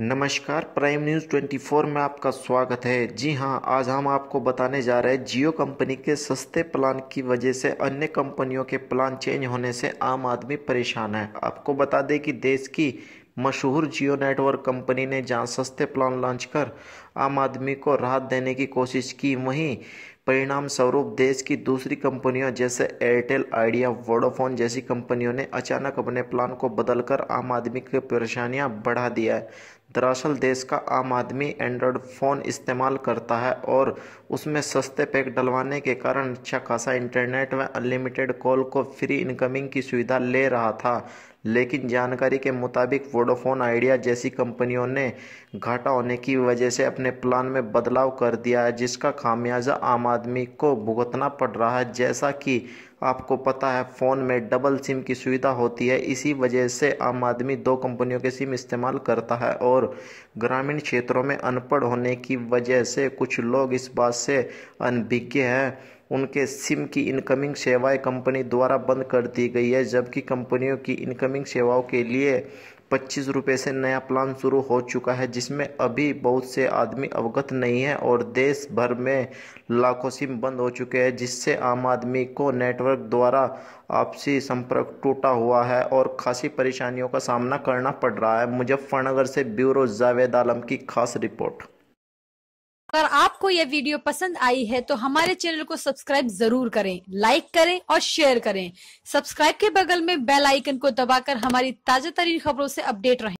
नमस्कार prime news 24 में आपका स्वागत है जी हाँ आज हम आपको बताने जा रहे हैं जियो कंपनी के सस्ते प्लान की वजह से अन्य कंपनियों के प्लान चेंज होने से आम आदमी परेशान है आपको बता दें कि देश की मशहूर जियो नेटवर्क कंपनी ने जहां सस्ते प्लान लॉन्च कर आम आदमी को राहत देने की कोशिश की वहीं परिणाम स्वरूप देश की दूसरी कंपनियों जैसे एयरटेल आइडिया वोडाफोन जैसी कंपनियों ने अचानक अपने प्लान को बदलकर आम आदमी की परेशानियां बढ़ा दिया है दरअसल देश का आम आदमी एंड्रॉयड फ़ोन इस्तेमाल करता है और उसमें सस्ते पैक डलवाने के कारण अच्छा खासा इंटरनेट व अनलिमिटेड कॉल को फ्री इनकमिंग की सुविधा ले रहा था लेकिन जानकारी के मुताबिक वोडाफोन आइडिया जैसी कंपनियों ने घाटा होने की वजह से अपने प्लान में बदलाव कर दिया है जिसका खामियाजा आम आदमी को भुगतना पड़ रहा है जैसा कि आपको पता है फ़ोन में डबल सिम की सुविधा होती है इसी वजह से आम आदमी दो कंपनियों के सिम इस्तेमाल करता है और ग्रामीण क्षेत्रों में अनपढ़ होने की वजह से कुछ लोग इस बात से अनभिज्ञ हैं उनके सिम की इनकमिंग सेवाएं कंपनी द्वारा बंद कर दी गई है जबकि कंपनियों की इनकमिंग सेवाओं के लिए पच्चीस रुपये से नया प्लान शुरू हो चुका है जिसमें अभी बहुत से आदमी अवगत नहीं है और देश भर में लाखों सिम बंद हो चुके हैं जिससे आम आदमी को नेटवर्क द्वारा आपसी संपर्क टूटा हुआ है और खासी परेशानियों का सामना करना पड़ रहा है मुजफ्फरनगर से ब्यूरो जावेद आलम की खास रिपोर्ट अगर आपको यह वीडियो पसंद आई है तो हमारे चैनल को सब्सक्राइब जरूर करें लाइक करें और शेयर करें सब्सक्राइब के बगल में बेल आइकन को दबाकर हमारी ताजा तरीन खबरों से अपडेट रहें